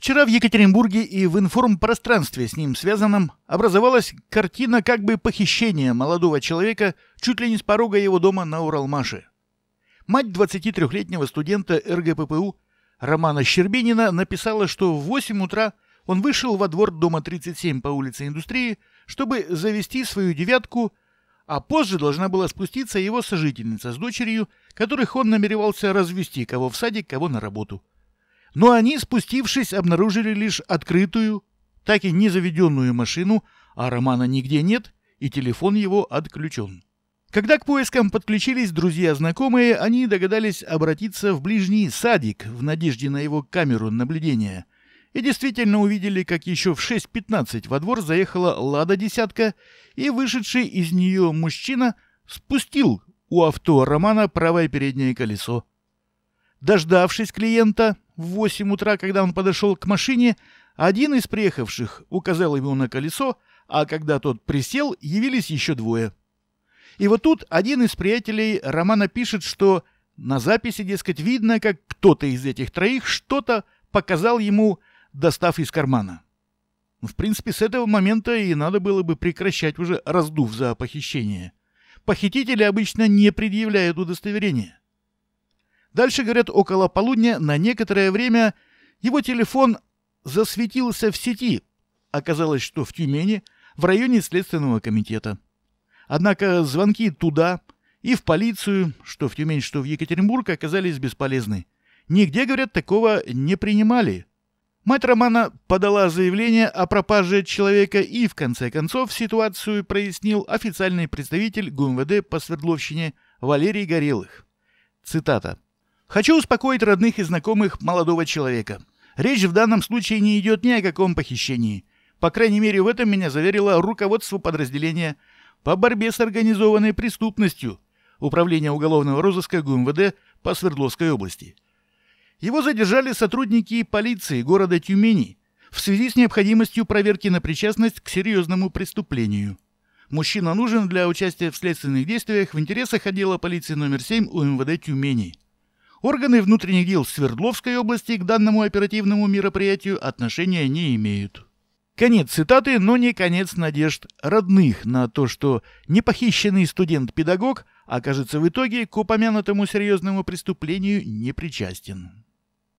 Вчера в Екатеринбурге и в информпространстве с ним связанном образовалась картина как бы похищения молодого человека чуть ли не с порога его дома на Уралмаше. Мать 23-летнего студента РГППУ Романа Щербинина написала, что в 8 утра он вышел во двор дома 37 по улице Индустрии, чтобы завести свою девятку, а позже должна была спуститься его сожительница с дочерью, которых он намеревался развести кого в садик, кого на работу – но они, спустившись, обнаружили лишь открытую, так и не заведенную машину, а Романа нигде нет, и телефон его отключен. Когда к поискам подключились друзья-знакомые, они догадались обратиться в ближний садик в надежде на его камеру наблюдения. И действительно увидели, как еще в 6.15 во двор заехала «Лада-десятка», и вышедший из нее мужчина спустил у авто Романа правое переднее колесо. Дождавшись клиента, в восемь утра, когда он подошел к машине, один из приехавших указал ему на колесо, а когда тот присел, явились еще двое. И вот тут один из приятелей Романа пишет, что на записи, дескать, видно, как кто-то из этих троих что-то показал ему, достав из кармана. В принципе, с этого момента и надо было бы прекращать уже раздув за похищение. Похитители обычно не предъявляют удостоверения. Дальше, говорят, около полудня на некоторое время его телефон засветился в сети. Оказалось, что в Тюмени, в районе Следственного комитета. Однако звонки туда и в полицию, что в Тюмень, что в Екатеринбург, оказались бесполезны. Нигде, говорят, такого не принимали. Мать Романа подала заявление о пропаже человека и, в конце концов, ситуацию прояснил официальный представитель ГУМВД по Свердловщине Валерий Горелых. Цитата. Хочу успокоить родных и знакомых молодого человека. Речь в данном случае не идет ни о каком похищении. По крайней мере, в этом меня заверило руководство подразделения по борьбе с организованной преступностью Управления уголовного розыска ГУМВД по Свердловской области. Его задержали сотрудники полиции города Тюмени в связи с необходимостью проверки на причастность к серьезному преступлению. Мужчина нужен для участия в следственных действиях в интересах отдела полиции номер 7 УМВД Тюмени. Органы внутренних дел Свердловской области к данному оперативному мероприятию отношения не имеют. Конец цитаты, но не конец надежд родных на то, что непохищенный студент-педагог окажется в итоге к упомянутому серьезному преступлению не причастен.